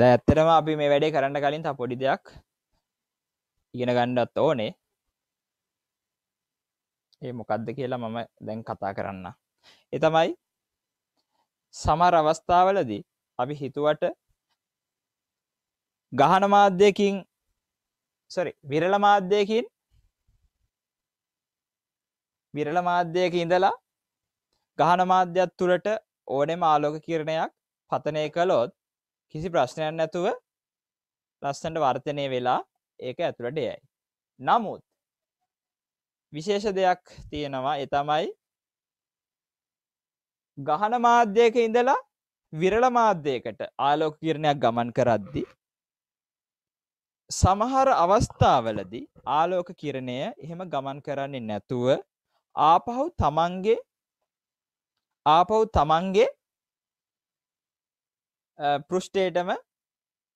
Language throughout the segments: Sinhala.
දැඇත්තරම අපි මේ වැඩේ කරන්න කලින් ත පොඩි දෙයක් ඉගෙන ගණ්ඩත් ඕනේ ඒ මොකක්ද කියලා මම දැන් කතා කරන්න එතමයි සමර අවස්ථාවලදී අපි හිතුවට ගහන මාධ්‍යයකින් සොරි විරල මාධ්‍යයකින් විරල මාධ්‍යයක ඉඳලා ගහන මාධ්‍යත් තුළට ඕනෙම ආලෝක කිරණයක් පතනය කළොත් කිසි ප්‍රශ්නයක් නැතුව ලස්සන්ට වර්තනය වෙලා ඒක ඇතුළට යයි. නමුත් විශේෂ දෙයක් තියෙනවා එතමයි ගහන මාධ්‍යයක ඉඳලා විරල මාධ්‍යයකට ආලෝක කිරණයක් ගමන් කරද්දි සමහර අවස්ථාවලදී ආලෝක කිරණය එහෙම ගමන් කරන්නේ නැතුව ආපහු තමන්ගේ ආපහු තමන්ගේ පෘෂ්ටේටම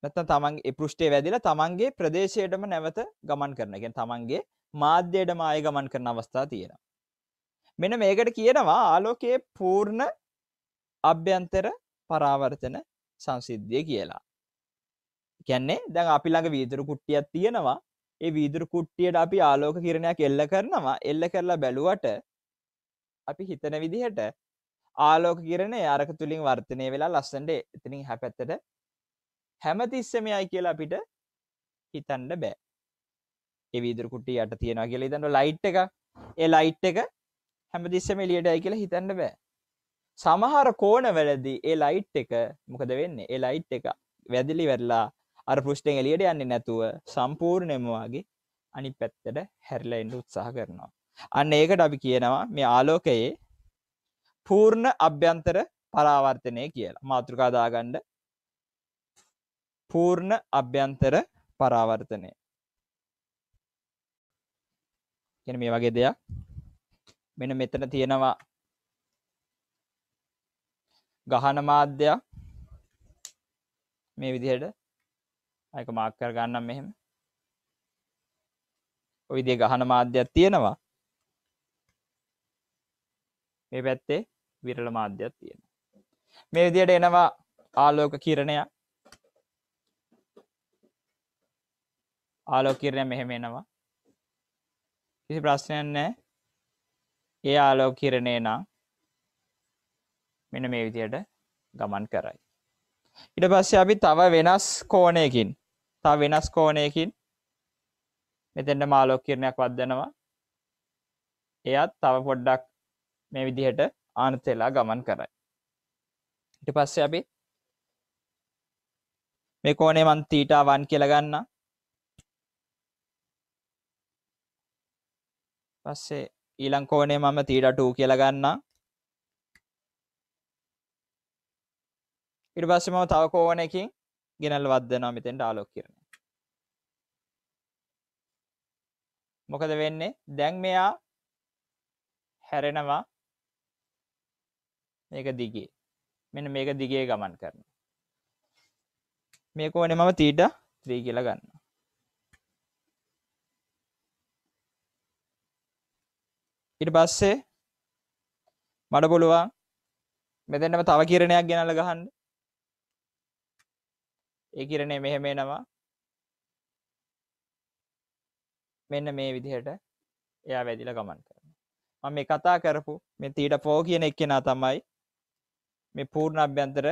නැත්තම් තමන්ගේ පෘෂ්ටේ වැදිලා තමන්ගේ ප්‍රදේශයටම නැවත ගමන් කරන. කියන්නේ තමන්ගේ මාධ්‍යයටම ආය ගමන් කරන අවස්ථා තියෙනවා. මෙන්න මේකට කියනවා ආලෝකයේ පූර්ණ අභ්‍යන්තර පරාවර්තන සංසිද්ධිය කියලා. කියන්නේ දැන් අපි ළඟ වීදුරු කුට්ටියක් තියෙනවා. ඒ වීදුරු කුට්ටියට අපි ආලෝක කිරණයක් එල්ල කරනවා. එල්ල කරලා බැලුවට අපි හිතන විදිහට ආලෝක කිරණ අරක තුළින් වර්තනය වෙලා ලස්සන්ට එතනින් හැපැත්තට හැමතිස්සමයයි කියලා අපිට හිතන්ඩ බෑ එවිදුරකුටි යට තියෙනවා කියල හිතන්න ලයිට් එක ඒ ලයිට් එක හැමතිස්සම එලියටයි කියලා හිතන්න බෑ සමහර කෝනවලදී ඒ ලයිට් එක මොකද වෙන්න ඒ ලයිට් එක වැදිලි වෙරලා අර පෘෂ්ටෙන් එලියට යන්නේ නැතුව සම්පූර්ණයම වගේ අනි පැත්තට හැරලෙන්ඩ උත්සාහ කරනවා අන්න ඒකට අපි කියනවා මේ ආලෝකයේ පූර්ණ අභ්‍යන්තර පරාවර්තනය කියලා මාතෘකා දාගන්න පූර්ණ අභ්‍යන්තර පරාවර්තනය කියන මේ වගේ දෙයක් මෙන්න මෙතන තියෙනවා ගහන මාධ්‍යයක් මේ විදිහට අයක මාක් කර ගන්නම් මෙහෙම ඔය විදිහේ ගහන මාධ්‍යයක් තියෙනවා මේ පැත්තේ විරල මාධ්‍යයක් තියෙන මේ විදියට එනවා ආලෝක කිරණය ආලෝකිරණය මෙහෙම එනවා කිසි ප්‍රශ්නයක් නෑ ඒ ආලෝකිරණය නම් මෙන මේ විදියට ගමන් කරයි ඉට පස්සේ අපි තව වෙනස් කෝණයකින් තව වෙනස් කෝණයකින් මෙතෙන්ට මාලෝකිරණයක් වදදනවා එයත් තව පොඩ්ඩක් මේ විදිහට ආනතෙලා ගමන් කරයි ඉට පස්සේ අපි මේ කෝනේ මන් තීටා වන් කියලා ගන්න පස්සේ ඊළං කෝනේ මම තීටා 2 කියලා ගන්න ඊට පස්සේ මම තව කෝණයකින් ගෙනල්ලා වද්දනවා මෙතෙන්ට ආලෝක කිරණ මොකද වෙන්නේ දැන් මෙයා හැරෙනවා මේක දිගේ මෙන මේක දිගේ ගමන් කරන මේක ඕන මම තීට ත්‍රී කියලා ගන්න ඉට පස්සේ මට පුළුවන් මෙතැනම තව කිරණයක් ගෙනල ගහන්න ඒ කිරණය මෙහෙමේ නවා මෙන්න මේ විදිහට එයා වැදිල ගමන් කරන මම මේ කතා කරපු මෙ තීට පෝ කියන එක්කෙනා තමයි මේ පූර්ණ අභ්‍යන්තර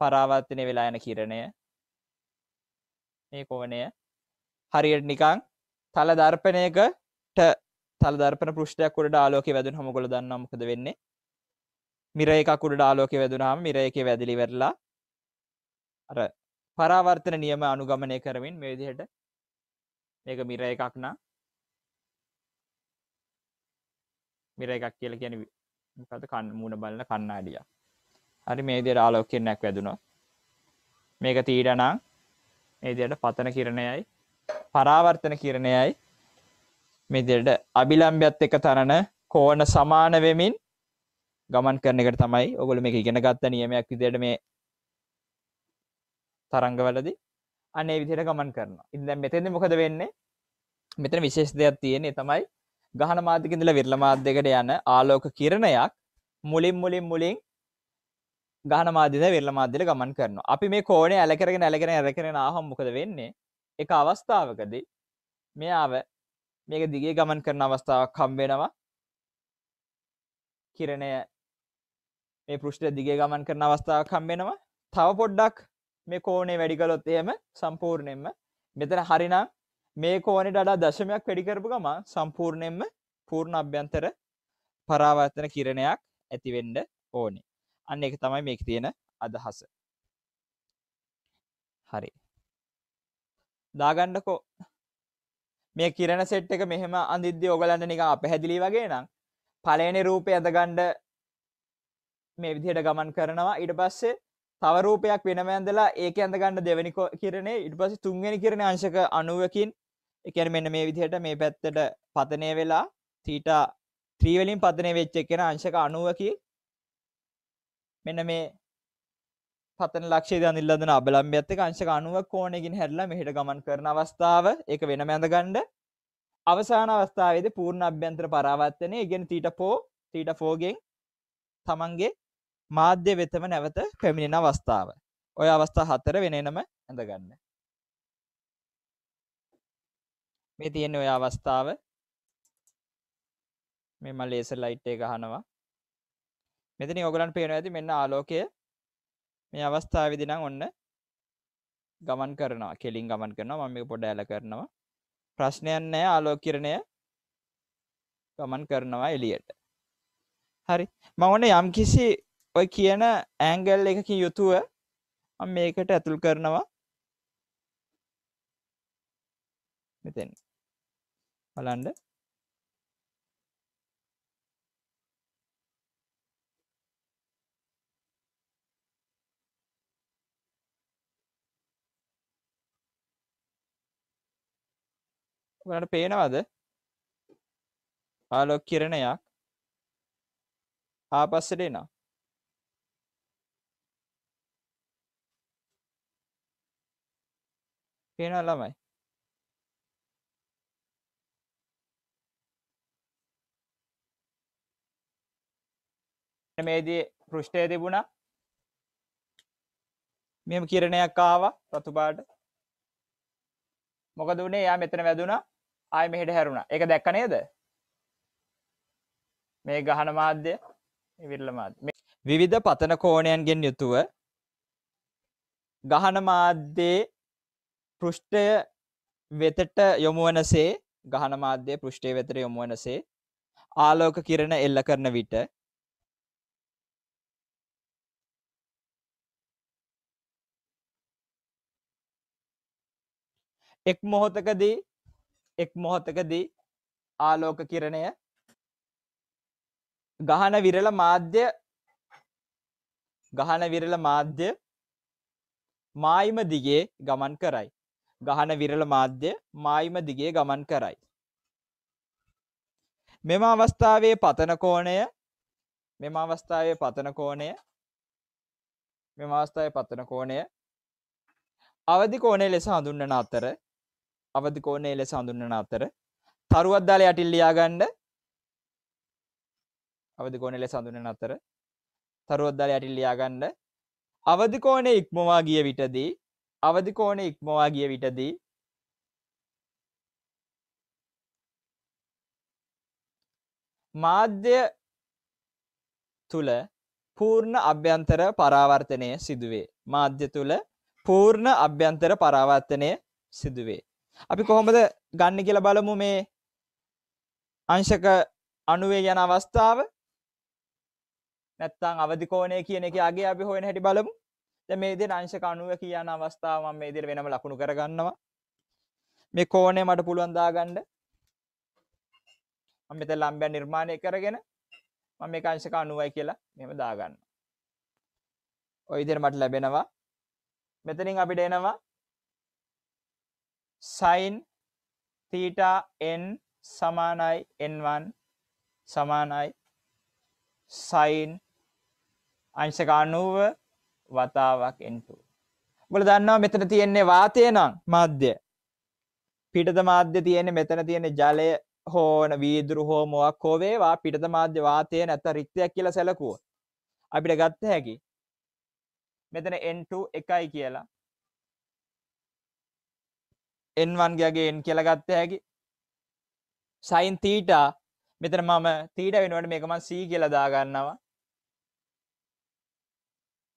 පරාවර්තනය වෙලා යන කිරණය මේ කොවනය හරියට නිකං තල දර්පනයකට තල් දර්පන පෘෂ්ටයක් කුඩ ආලෝක වැදුන් හොමගොල දන්න මොකද වෙන්නේ මිර එකකුඩ ආලෝක වැදුනාම මිර එක වැදිලි වෙරලා අර පරාවර්තන නියම අනුගමනය කරමින් මේ විදිහට මේක මිර එකක් නම් මිර එකක් කියල කියන කද කන්න මූුණ බලන කන්නාඩිය හරි මේදයට ආලෝකෙන්නැක් වැදුණොත් මේක තීරණං මේදයට පතන කිරණයයි පරාවර්තන කිරණයයි මෙදට අභිලම්භයත් එක තරණ කෝන සමාන වෙමින් ගමන් කරන එකට තමයි ඔගොල මේ ඉගෙන ගත්ත නියමයක් විදියට මේ තරංගවලදි අනේ විදියට ගමන් කරන ඉදම් මෙතෙද මොකද වෙන්නේ මෙතන විශේෂ දෙයක් තියෙන්නේ තමයි ගහන මාධ්‍යක ඉඳලා විරල මාධ්‍යකට යන ආලෝක කිරණයක් මුලින් මුලින් මුලින් ගහන මාධ්‍යද විරල මාධ්‍යයට ගමන් කරනවා. අපි මේ කෝණය ඇල කරගෙන ඇල කරගෙන ඇල කරගෙන ආවම මොකද වෙන්නේ? එක අවස්ථාවකදී මෙයාව මේක දිගේ ගමන් කරන අවස්ථාවක් හම් වෙනවා. කිරණය මේ පෘෂ්ඨය දිගේ ගමන් කරන අවස්ථාවක් හම් වෙනවා. තව පොඩ්ඩක් මේ කෝණය වැඩි කළොත් එහෙම සම්පූර්ණයෙන්ම මෙතන හරිනම් මේ කෝනට අඩා දශමයක් වැඩිකරපු ගම සම්පූර්ණයෙන්ම පූර්ණ අභ්‍යන්තර පරාවර්තන කිරණයක් ඇතිවෙන්ඩ ඕනි අන්න එක තමයි මේක තියෙන අදහස හරි දාගණ්ඩකෝ මේ කිරණ සෙට් එක මෙහෙම අන්දිද්‍ය ඔගලන්න නික අප හැදිලි වගේ නම් පලේන රූපය ඇදගණ්ඩ මේ විදිහට ගමන් කරනවා ඉඩ පස්සේ තවරූපයක් වෙනමඇන්දලා ඒක ඇඳගන්න දෙවැනි කිරණේ ඉට පස තුන්ගනි කරන අංශක අනුවකින් එකන මෙන්න මේ විදිහට මේ පැත්තට පතනය වෙලා තීට ත්‍රීවලින් පදනය වෙච්ච එකෙන අංශක අනුවකි මෙන්න මේ පතන ලක්ෂේ දනිල්ලදන අබලම්බයත්ත අංශක අනුව කෝනගින් හැරලා මෙහිට ගමන් කරන අවස්ථාව එක වෙන මැඳගණ්ඩ අවසාන අවස්ථාවේද පූර්ණ අභ්‍යන්ත්‍ර පරාවත්තනය ඉගෙන තීට පෝ තීට ෆෝගෙන් තමන්ගේ මාධ්‍ය වෙතම නැවත පැමිණෙන අවස්ථාව ඔය අවස්ථා හතර වෙනෙනම ඇඳගන්න මේ තියෙන ඔය අවස්ථාව මෙම ලේස ලයිට් එක ගහනවා මෙතන ඔගලන් පේනවා ඇති මෙන්න ආලෝකය මේ අවස්ථාවේදී නම් ඔන්න ගමන් කරනවා කෙලින් ගමන් කරනවා මම මේක පොඩ ඇල කරනවා ප්‍රශ්නයක් නැහැ ආලෝක කිරණය ගමන් කරනවා එළියට හරි මම ඔන්න යම්කිසි ඔය කියන ඇන්ගල් එකකින් යුතුව මම මේකට ඇතුල් කරනවා මෙතෙන් බලන්ඩ ඔයාලට පේනවද ආලෝක කිරණයක් ආපස්සට එනවා පේනවා ළමයි මේදී පෘෂ්ටය තිබුණා මෙම කිරණයක් ආවා රතුපාට මොකද වනේ යා මෙතන වැදුනා ආය මෙහෙට හැරුණා එක දැක්ක නේද මේ ගහන මාධ්‍ය විරල මාධ්‍ය විවිධ පතන කෝණයන්ගෙන් යුතුව ගහන මාධ්‍යයේ පෘෂ්ඨය වෙතට යොමුවනසේ ගහන මාධ්‍ය පෘෂ්ඨය වෙතට යොමුවනසේ ආලෝක කිරණ එල්ල කරන විට එක් මොහොතකදී එක් මොහොතකදී ආලෝක කිරණය ගහන විරල මාධ්‍ය ගහන විරල මාධ්‍ය මායිම දිගේ ගමන් කරයි. ගහන විරල මාධ්‍ය මායිම දිගේ ගමන් කරයි. මෙම අවස්ථාවේ පතන කෝණය මෙම අවස්ථාවේ පතන කෝණය මෙම අවස්ථාවේ පතන කෝණය අවදි කෝණය ලෙස හඳුන්වන අතර අවධිකෝණය ලෙස හඳුන්වන අතර තරුවක් දාලා යටින් ලියාගන්න අවධිකෝණය ලෙස හඳුන්වන අතර තරුවක් දාලා යටින් ලියාගන්න අවධිකෝණය ඉක්මවා ගිය විටදී අවධිකෝණය ඉක්මවා ගිය විටදී මාධ්‍ය තුල පූර්ණ අභ්‍යන්තර පරාවර්තනය සිදුවේ. මාධ්‍ය තුළ පූර්ණ අභ්‍යන්තර පරාවර්තනය සිදුවේ. අපි කොහොමද ගන්න කියලා බලමු මේ අංශක අනුවේ යන අවස්ථාව නැත්තං අවධිකෝණය කියන එක අගේ අපි හොයන හැටි බලමු දැන් මේ විදිහට අංශක 90 කියන අවස්ථාව මම මේ විදිහට වෙනම ලකුණු කරගන්නවා මේ කෝණය මට පුළුවන් දාගන්න මම මෙතන ලම්බය නිර්මාණය කරගෙන මම මේක අංශක 90යි කියලා මෙහෙම දාගන්නවා ඔය විදිහට මට ලැබෙනවා මෙතනින් අපිට එනවා සයින් තීටා n සමානයි n1 සමානයි සයින් අංශක 90 වතාවක් n2 ඔබල දන්නවා මෙතන තියෙන්නේ වාතය නම් මාධ්‍ය පිටත මාධ්‍ය තියෙන්නේ මෙතන තියෙන්නේ ජලය හෝන වීදුරු හෝ මොක් හෝ වේවා පිටත මාධ්‍ය වාතය නැත්නම් රික්තයක් කියලා සැලකුවොත් අපිට ගත්ත හැකි මෙතන n2 එකයි කියලා එන්වන්ගේගේ එන් කියලගත්ත හැකි සයින් තීටා මෙතන මම තීට වෙනුවට මේකමන් සී කියලදා ගන්නවා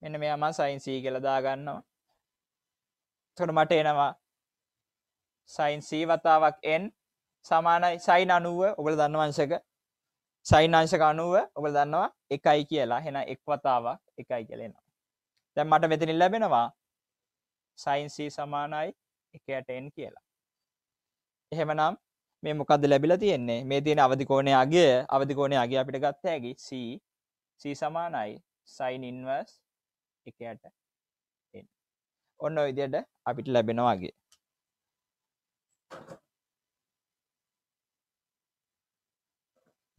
එන්න මෙයාම සයින් සී කියලදා ගන්නවා තොට මට එනවා සයින් සී වතාවක් එන් සමානයි සයින් අනුව ඔබල දන්නවංශක සයින් අංශක අනුව ඔබල දන්නවා එකයි කියලා හෙන එක් වතාවක් එකයි කියලෙනවා දැන් මට මෙතනින් ලැබෙනවා සයින් සී සමානයි එකයට එන් කියලා එහෙමනම් මේ මොකක්ද ලැබිලා තියෙන්නේ මේ තියෙන අවධිකෝණය අගය අවධිකෝණය අගය අපිට ගත්ත හැකි c c සමානයි sin inverse 1ට n ඔන්න ඔය විදිහට අපිට ලැබෙනවා අගය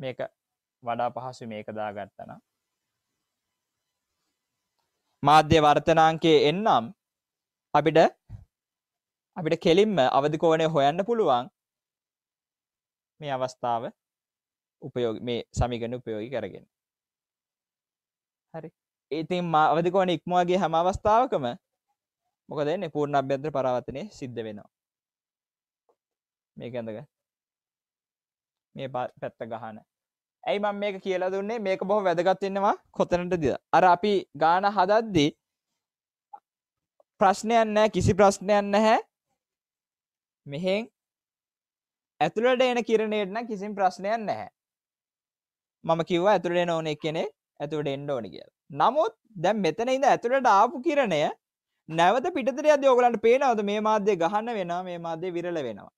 මේක වඩා පහසු මේක දාගත්තා නම් මාධ්‍ය වර්තනාංකයේ n නම් අපිට අපිට කෙලින්ම අවධිකෝනය හොයන්න පුළුවන් මේ අවස්ථාව උපයෝග මේ සමිගන උපයෝගි කරගෙන හරි ඒතින් මා අවධිකෝන ඉක්මවාගේ හැම අවස්ථාවකම මොකදන්නේ පූර්ණ අභ්‍යන්ත්‍ර පරාවතනය සිද්ධ වෙනවා මේ ඇඳග මේ පැත්ත ගහන ඇයි මම මේක කියලා දුන්නේ මේක බොහෝ වැදගත්වෙන්නවා කොතනට දිද අර අපි ගාන හදද්දී ප්‍රශ්නයන් නෑ කිසි ප්‍රශ්නයන් නැහැ මෙහෙන් ඇතුළට එන කිරණයට නම් කිසිම ප්‍රශ්නයක් නැහැ. මම කිව්වා ඇතුළට එන ඕනේ කෙනේ ඇතුළට එන්න ඕනේ කියලා. නමුත් දැන් මෙතන ඉඳ ඇතුළට ආපු කිරණය නැවත පිටතට යද්දී ඔයගලන්ට පේනවද මේ මාධ්‍ය ගහන්න වෙනවා මේ මාධ්‍ය විරල වෙනවා.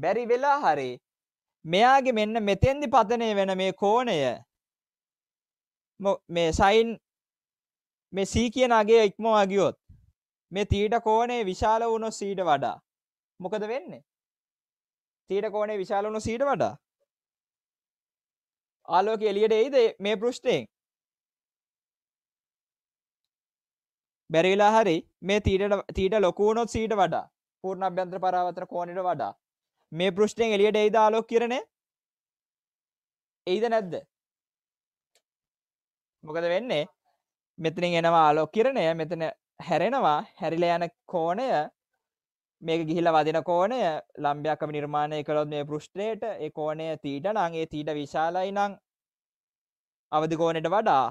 බැරි වෙලා හරි මෙයාගේ මෙන්න මෙතෙන්දි පතනය වෙන මේ කෝණය මේ සයින් මේ සී කියනගේ ඉක්මවා ගියොත් මේ තීට කෝණය විශාල වුණොත් සීට වඩා මොකද වෙන්නේ තීට කෝනේ විශාලුණු සීට වඩා ආලෝක එලියට එයිද මේ පෘෂ්ටයෙන් බැරිලා හරි මේ තීටට තීට ලොකුුණොත් සීට වඩා පූර්ණ අභ්‍යන්ත්‍ර පරාවතර කෝණයට වඩා මේ පෘෂ්ටයෙන් එලියට එයිද ආලෝක කිරණය එයිද නැද්ද මොකද වෙන්නේ මෙතනින් එනවා ආලෝක කිරණය මෙතන හැරෙනවා හැරිලා යන කෝණය මේක ගිහිල වදින කෝනය ලම්බයක්ම නිර්මාණය කළොත් මේ පෘෂ්ට්‍රයට ඒ කෝනය තීට නංගේ තීට විශාලයි නං අවධිකෝනට වඩා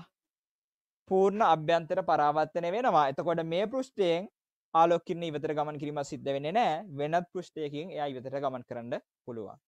පූර්ණ අභ්‍යන්තර පරාවත්තනය වෙනවා එතකොට මේ පෘෂ්ටයෙන් ආලොක්කින්න ඉවතර ගමන් කිරීම සිද්ධ වෙන නෑ වෙනත් පෘෂ්ටයකින් එය ඉවතර ගමන් කරන්න පුළුවන්